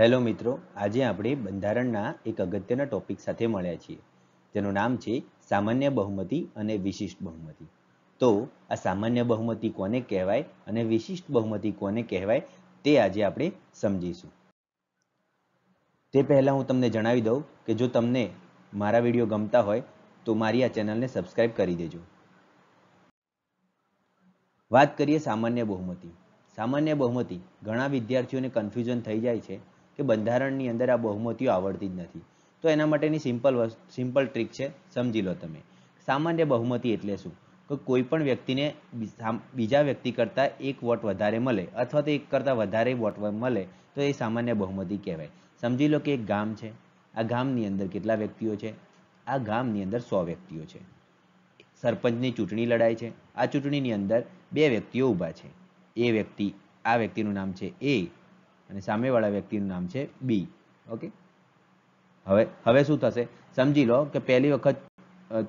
hello મિત્રો આજે આપણે બંધારણના એક અગત્યના ટોપિક સાથે મળ્યા છીએ જેનું નામ છે સામાન્ય બહુમતી અને વિશિષ્ટ બહુમતી તો આ સામાન્ય બહુમતી કોને કહેવાય અને વિશિષ્ટ બહુમતી કોને કહેવાય તે આજે આપણે સમજીશું તે પહેલાં હું તમને જણાવી દઉં કે જો તમને મારા વિડીયો ગમતા હોય તો મારી આ ચેનલને સબસ્ક્રાઇબ કરી દેજો વાત કરીએ સામાન્ય બહુમતી સામાન્ય બહુમતી ઘણા વિદ્યાર્થીઓને કન્ફ્યુઝન થઈ જાય છે કે બંધારણની અંદર આ બહુમતીઓ આવડતી જ નથી તો એના માટેની સિમ્પલ સિમ્પલ ટ્રીક છે સમજી લો તમે સામાન્ય બહુમતી એટલે શું કે કોઈ પણ વ્યક્તિને બીજા વ્યક્તિ કરતાં એક વોટ વધારે મળે અથવા તો એક કરતાં વધારે વોટ મળે તો એ સામાન્ય બહુમતી કહેવાય સમજી લો કે એક ગામ છે આ ગામની અંદર કેટલા વ્યક્તિઓ છે આ ગામની અંદર સો વ્યક્તિઓ છે સરપંચની ચૂંટણી લડાય છે આ ચૂંટણીની અંદર બે વ્યક્તિઓ ઊભા છે એ વ્યક્તિ આ વ્યક્તિનું નામ છે એ અને સામેવાળા વ્યક્તિનું નામ છે બી ઓકે હવે હવે શું થશે સમજી લો કે પહેલી વખત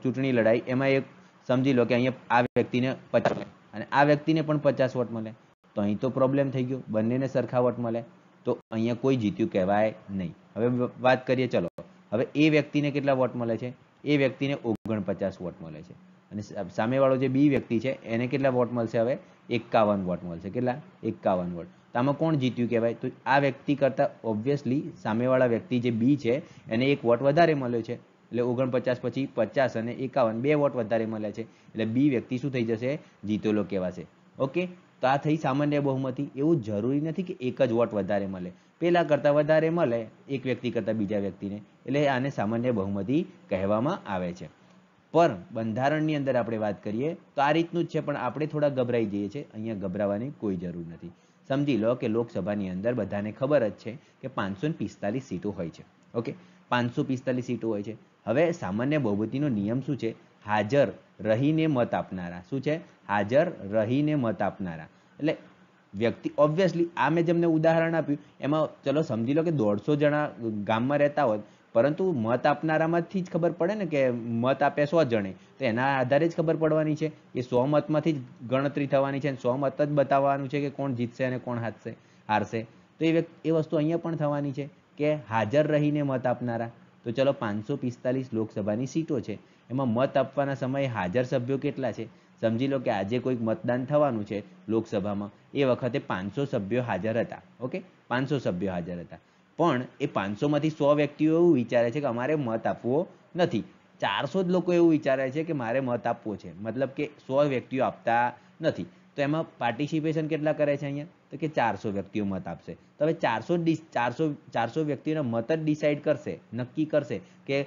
ચૂંટણી લડાઈ એમાં એક સમજી લો કે અહીંયા આ વ્યક્તિને પચાસ અને આ વ્યક્તિને પણ પચાસ વોટ મળે તો અહીં તો પ્રોબ્લેમ થઈ ગયો બંનેને સરખા વોટ મળે તો અહીંયા કોઈ જીત્યું કહેવાય નહીં હવે વાત કરીએ ચલો હવે એ વ્યક્તિને કેટલા વોટ મળે છે એ વ્યક્તિને ઓગણપચાસ વોટ મળે છે અને સામેવાળો જે બી વ્યક્તિ છે એને કેટલા વોટ મળશે હવે એકાવન વોટ મળશે કેટલા એકાવન વોટ તો આમાં કોણ જીત્યું કહેવાય તો આ વ્યક્તિ કરતાં ઓબ્વિયસલી સામેવાળા વ્યક્તિ જે બી છે એને એક વોટ વધારે મળ્યો છે એટલે ઓગણપચાસ પછી પચાસ અને એકાવન બે વોટ વધારે મળ્યા છે એટલે બી વ્યક્તિ શું થઈ જશે જીતેલો કહેવાશે ઓકે તો આ થઈ સામાન્ય બહુમતી એવું જરૂરી નથી કે એક જ વોટ વધારે મળે પહેલાં કરતાં વધારે મળે એક વ્યક્તિ કરતાં બીજા વ્યક્તિને એટલે આને સામાન્ય બહુમતી કહેવામાં આવે છે પણ બંધારણની અંદર આપણે વાત કરીએ તો આ રીતનું જ છે પણ આપણે થોડા ગભરાઈ જઈએ છીએ અહીંયા ગભરાવાની કોઈ જરૂર નથી સમજી લો કે લોકસભાની અંદર બધાને ખબર જ છે કે પાંચસો પિસ્તાલીસ સીટો હોય છે ઓકે પાંચસો પિસ્તાલીસ સીટો હોય છે હવે સામાન્ય બહુમતીનો નિયમ શું છે હાજર રહીને મત આપનારા શું છે હાજર રહીને મત આપનારા એટલે વ્યક્તિ ઓબ્વિયસલી આ મેં જેમને ઉદાહરણ આપ્યું એમાં ચલો સમજી લો કે દોઢસો જણા ગામમાં રહેતા હોત પરંતુ મત આપનારામાંથી જ ખબર પડે ને કે મત આપે સો જણે તો એના આધારે જ ખબર પડવાની છે એ સો મતમાંથી જ ગણતરી થવાની છે અને સો મત જ બતાવવાનું છે કે કોણ જીતશે અને કોણ હારશે હારશે તો એ એ વસ્તુ અહીંયા પણ થવાની છે કે હાજર રહીને મત આપનારા તો ચલો પાંચસો પિસ્તાલીસ લોકસભાની સીટો છે એમાં મત આપવાના સમયે હાજર સભ્યો કેટલા છે સમજી લો કે આજે કોઈક મતદાન થવાનું છે લોકસભામાં એ વખતે પાંચસો સભ્યો હાજર હતા ઓકે પાંચસો સભ્યો હાજર હતા પણ એ પાંચસોમાંથી સો વ્યક્તિઓ એવું વિચારે છે કે અમારે મત આપવો નથી ચારસો જ લોકો એવું વિચારે છે કે મારે મત આપવો છે મતલબ કે સો વ્યક્તિઓ આપતા નથી તો એમાં પાર્ટિસિપેશન કેટલા કરે છે અહીંયા તો કે ચારસો વ્યક્તિઓ મત આપશે તો હવે ચારસો ચારસો ચારસો વ્યક્તિઓના મત જ ડિસાઇડ કરશે નક્કી કરશે કે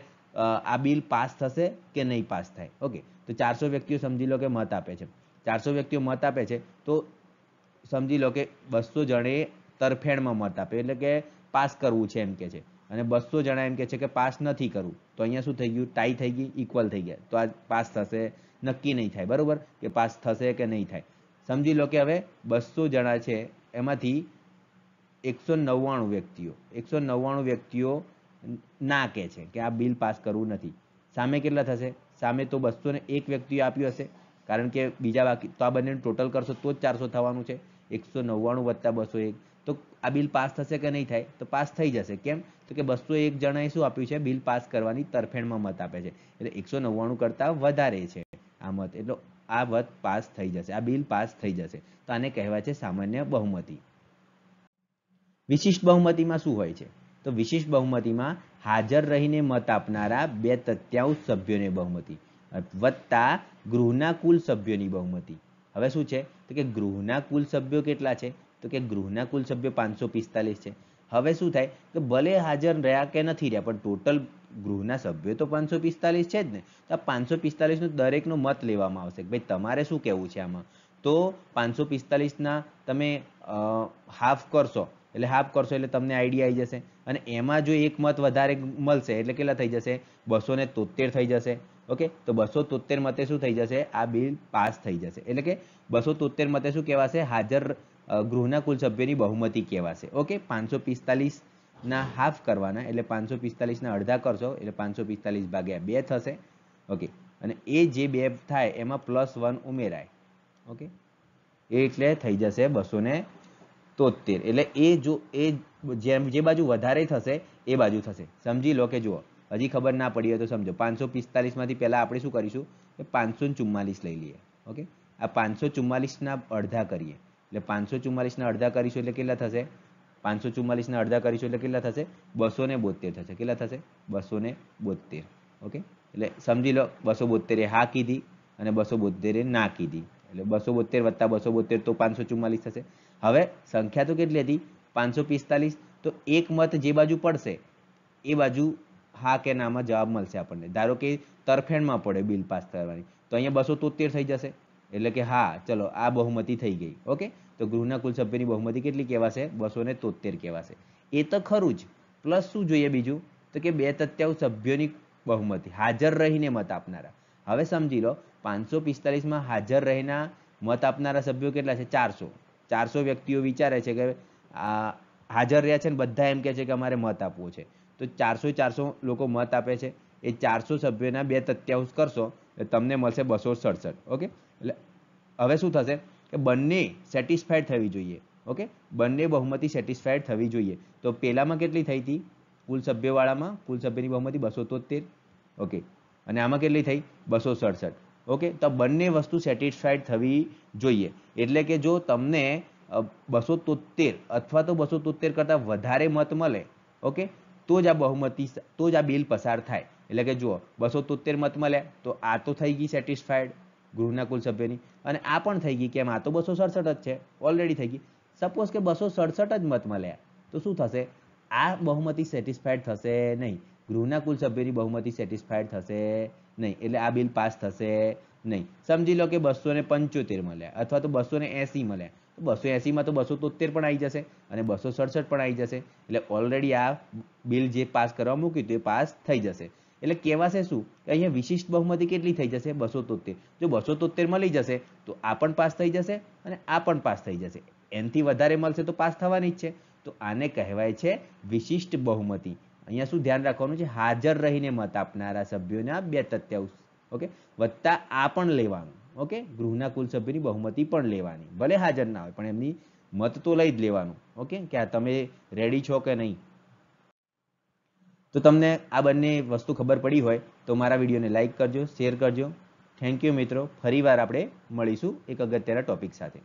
આ બિલ પાસ થશે કે નહીં પાસ થાય ઓકે તો ચારસો વ્યક્તિઓ સમજી લો કે મત આપે છે ચારસો વ્યક્તિઓ મત આપે છે તો સમજી લો કે બસો જણે તરફેણમાં મત આપે એટલે કે પાસ કરવું છે એમ કે છે અને બસો જણા એમ કે છે કે પાસ નથી કરવું તો અહીંયા શું થઈ ગયું ટાઈ થઈ ગઈ ઇક્વલ થઈ ગયા તો આ પાસ થશે નક્કી નહીં થાય બરાબર કે પાસ થશે કે નહીં થાય સમજી લો કે હવે બસો જણા છે એમાંથી એકસો નવ્વાણું વ્યક્તિઓ એકસો નવ્વાણું વ્યક્તિઓ ના કે છે કે આ બિલ પાસ કરવું નથી સામે કેટલા થશે સામે તો બસો ને એક વ્યક્તિઓ આપ્યું હશે કારણ કે બીજા બાકી તો આ બંનેનું ટોટલ કરશો તો જ ચારસો થવાનું છે એકસો નવ્વાણું વત્તા બસો એક આ બિલ પાસ થશે કે નહીં થાય તો પાસ થઈ જશે કેમ તો કે બસો એક જણાએ શું આપ્યું છે બિલ પાસ કરવાની તરફેણમાં મત આપે છે એટલે એકસો નવ્વાણું કરતાં વધારે છે આ મત એટલે આ મત પાસ થઈ જશે આ બિલ પાસ થઈ જશે તો આને કહેવાય છે સામાન્ય બહુમતી વિશિષ્ટ બહુમતીમાં શું હોય છે તો વિશિષ્ટ બહુમતીમાં હાજર રહીને મત આપનારા બે તત્યાંશ સભ્યોને બહુમતી વત્તા ગૃહના કુલ સભ્યોની બહુમતી હવે શું છે તો કે ગૃહના કુલ સભ્યો કેટલા છે તો કે ગૃહના કુલ સભ્યો પાંચસો પિસ્તાલીસ છે હવે શું થાય કે ભલે હાજર રહ્યા કે નથી રહ્યા પણ ટોટલ ગૃહના સભ્યો તો પાંચસો પિસ્તાલીસ છે જ ને તો આ પાંચસો પિસ્તાલીસનું દરેકનું મત લેવામાં આવશે કે ભાઈ તમારે શું કહેવું છે આમાં તો પાંચસો પિસ્તાલીસના તમે હાફ કરશો એટલે હાફ કરશો એટલે તમને આઈડિયા આવી જશે અને એમાં જો એક મત વધારે મળશે એટલે કેટલા થઈ જશે બસો ને તોતેર થઈ જશે ઓકે તો બસો તોતેર મતે શું થઈ જશે આ બિલ પાસ થઈ જશે એટલે કે બસો તોતેર મતે શું કહેવાશે હાજર ગૃહના કુલ સભ્યોની બહુમતી કહેવાશે ઓકે પાંચસો પિસ્તાલીસના હાફ કરવાના એટલે પાંચસો પિસ્તાલીસના અડધા કરશો એટલે પાંચસો પિસ્તાલીસ ભાગ્યા બે થશે ઓકે અને એ જે બે થાય એમાં પ્લસ વન ઉમેરાય ઓકે એટલે થઈ જશે બસો ને તોતેર એટલે એ જો એ જેમ જે બાજુ વધારે થશે એ બાજુ થશે સમજી લો કે જુઓ હજી ખબર ના પડી હોય તો સમજો પાંચસો પિસ્તાલીસમાંથી પહેલાં આપણે શું કરીશું કે પાંચસો ચુમ્માલીસ લઈ લઈએ ઓકે આ પાંચસો ચુમ્માલીસના અડધા કરીએ એટલે પાંચસો ચુમ્માલીસના અડધા કરીશું એટલે કેટલા થશે પાંચસો ચુમ્માલીસના અડધા કરીશું એટલે કેટલા થશે બસો ને બોતેર થશે કેટલા થશે બસો ને બોતેર ઓકે એટલે સમજી લો બસો બોતેરે હા કીધી અને બસો બોતેરે ના કીધી એટલે બસો બોતેર વત્તા બસો બોતેર તો પાંચસો ચુમ્માલીસ થશે હવે સંખ્યા તો કેટલી હતી પાંચસો પિસ્તાલીસ તો એક મત જે બાજુ પડશે એ બાજુ હા કે નામાં જવાબ મળશે આપણને ધારો કે તરફેણમાં પડે બિલ પાસ કરવાની તો અહીંયા બસો તોતેર થઈ જશે એટલે કે હા ચલો આ બહુમતી થઈ ગઈ ઓકે તો ગૃહના કુલ સભ્યની બહુમતી કેટલી કહેવાશે બસો ને તોતેર કહેવાશે એ તો ખરું જ પ્લસ શું જોઈએ બીજું તો કે બે તત્યાઉ સભ્યોની બહુમતી હાજર રહીને મત આપનારા હવે સમજી લો પાંચસો પિસ્તાલીસમાં હાજર રહીના મત આપનારા સભ્યો કેટલા છે ચારસો ચારસો વ્યક્તિઓ વિચારે છે કે હાજર રહ્યા છે ને બધા એમ કહે છે કે અમારે મત આપવો છે તો ચારસો ચારસો લોકો મત આપે છે એ ચારસો સભ્યોના બે તત્યાંશ કરશો તો તમને મળશે બસો સડસઠ ઓકે એટલે હવે શું થશે કે બંને સેટિસ્ફાઈડ થવી જોઈએ ઓકે બંને બહુમતી સેટિસ્ફાઈડ થવી જોઈએ તો પહેલામાં કેટલી થઈ હતી કુલ સભ્યવાળામાં કુલ સભ્યની બહુમતી બસો તોતેર ઓકે અને આમાં કેટલી થઈ બસો સડસઠ ઓકે તો બંને વસ્તુ સેટિસ્ફાઈડ થવી જોઈએ એટલે કે જો તમને બસો તોતેર અથવા તો બસો તોતેર કરતાં વધારે મત મળે ઓકે તો જ આ બહુમતી તો જ આ બિલ પસાર થાય એટલે કે જુઓ બસો તોતેર મત મળે તો આ તો થઈ ગઈ સેટિસ્ફાઈડ ગૃહના કુલ સભ્યોની અને આ પણ થઈ ગઈ કેમ આ તો બસો સડસઠ જ છે ઓલરેડી થઈ ગઈ સપોઝ કે બસો સડસઠ જ મત મળ્યા તો શું થશે આ બહુમતી સેટિસ્ફાઈડ થશે નહીં ગૃહના કુલ સભ્યોની બહુમતી સેટિસ્ફાઈડ થશે નહીં એટલે આ બિલ પાસ થશે નહીં સમજી લો કે બસો ને પંચોતેર મળ્યા અથવા તો બસો ને એસી મળ્યા બસો એસીમાં તો બસો તોતેર પણ આવી જશે અને બસો સડસઠ પણ આવી જશે એટલે ઓલરેડી આ બિલ જે પાસ કરવા મૂક્યું તે પાસ થઈ જશે એટલે કહેવાશે શું કે અહીંયા વિશિષ્ટ બહુમતી કેટલી થઈ જશે બસો તોતેર જો બસો તોતેર મળી જશે તો આ પણ પાસ થઈ જશે અને આ પણ પાસ થઈ જશે એનથી વધારે મળશે તો પાસ થવાની જ છે તો આને કહેવાય છે વિશિષ્ટ બહુમતી અહીંયા શું ધ્યાન રાખવાનું છે હાજર રહીને મત આપનારા સભ્યોના બે તત્યાંશ ઓકે વત્તા આ પણ લેવાનું ઓકે ગૃહના કુલ સભ્યની બહુમતી પણ લેવાની ભલે હાજર ના હોય પણ એમની મત તો લઈ જ લેવાનું ઓકે કે આ તમે રેડી છો કે નહીં તો તમને આ બંને વસ્તુ ખબર પડી હોય તો મારા વિડીયોને લાઇક કરજો શેર કરજો થેન્ક યુ મિત્રો ફરીવાર આપણે મળીશું એક અગત્યના ટોપિક સાથે